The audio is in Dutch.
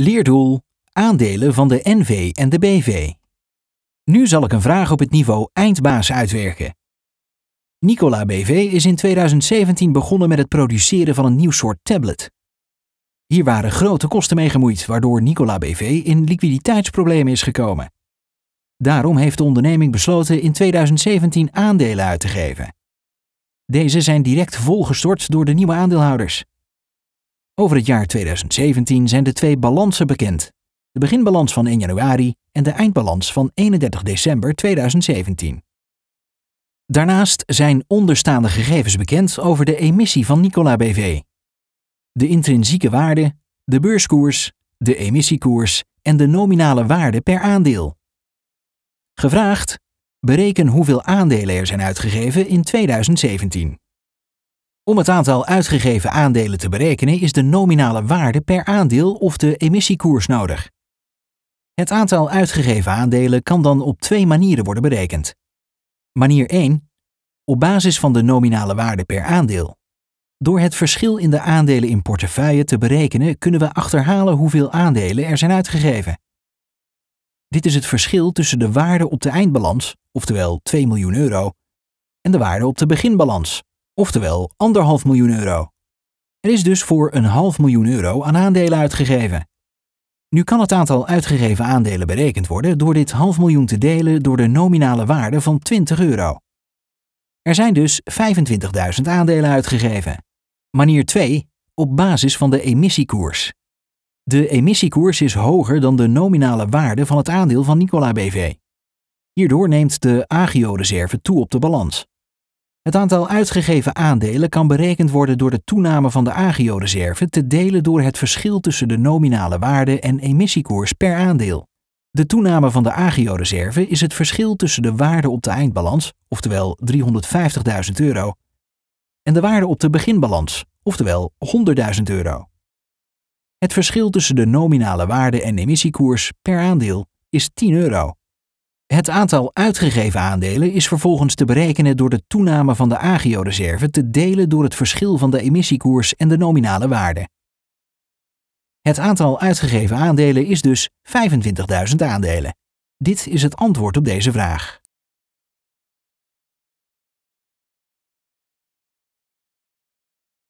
Leerdoel: aandelen van de NV en de BV. Nu zal ik een vraag op het niveau eindbaas uitwerken. Nicola BV is in 2017 begonnen met het produceren van een nieuw soort tablet. Hier waren grote kosten mee gemoeid, waardoor Nicola BV in liquiditeitsproblemen is gekomen. Daarom heeft de onderneming besloten in 2017 aandelen uit te geven. Deze zijn direct volgestort door de nieuwe aandeelhouders. Over het jaar 2017 zijn de twee balansen bekend. De beginbalans van 1 januari en de eindbalans van 31 december 2017. Daarnaast zijn onderstaande gegevens bekend over de emissie van Nicola BV. De intrinsieke waarde, de beurskoers, de emissiekoers en de nominale waarde per aandeel. Gevraagd: bereken hoeveel aandelen er zijn uitgegeven in 2017. Om het aantal uitgegeven aandelen te berekenen is de nominale waarde per aandeel of de emissiekoers nodig. Het aantal uitgegeven aandelen kan dan op twee manieren worden berekend. Manier 1. Op basis van de nominale waarde per aandeel. Door het verschil in de aandelen in portefeuille te berekenen kunnen we achterhalen hoeveel aandelen er zijn uitgegeven. Dit is het verschil tussen de waarde op de eindbalans, oftewel 2 miljoen euro, en de waarde op de beginbalans, oftewel anderhalf miljoen euro. Er is dus voor een half miljoen euro aan aandelen uitgegeven. Nu kan het aantal uitgegeven aandelen berekend worden door dit half miljoen te delen door de nominale waarde van 20 euro. Er zijn dus 25.000 aandelen uitgegeven. Manier 2 op basis van de emissiekoers. De emissiekoers is hoger dan de nominale waarde van het aandeel van Nicola BV. Hierdoor neemt de agio-reserve toe op de balans. Het aantal uitgegeven aandelen kan berekend worden door de toename van de agioreserve te delen door het verschil tussen de nominale waarde en emissiekoers per aandeel. De toename van de agioreserve is het verschil tussen de waarde op de eindbalans, oftewel 350.000 euro, en de waarde op de beginbalans, oftewel 100.000 euro. Het verschil tussen de nominale waarde en emissiekoers per aandeel is 10 euro. Het aantal uitgegeven aandelen is vervolgens te berekenen door de toename van de agio te delen door het verschil van de emissiekoers en de nominale waarde. Het aantal uitgegeven aandelen is dus 25.000 aandelen. Dit is het antwoord op deze vraag.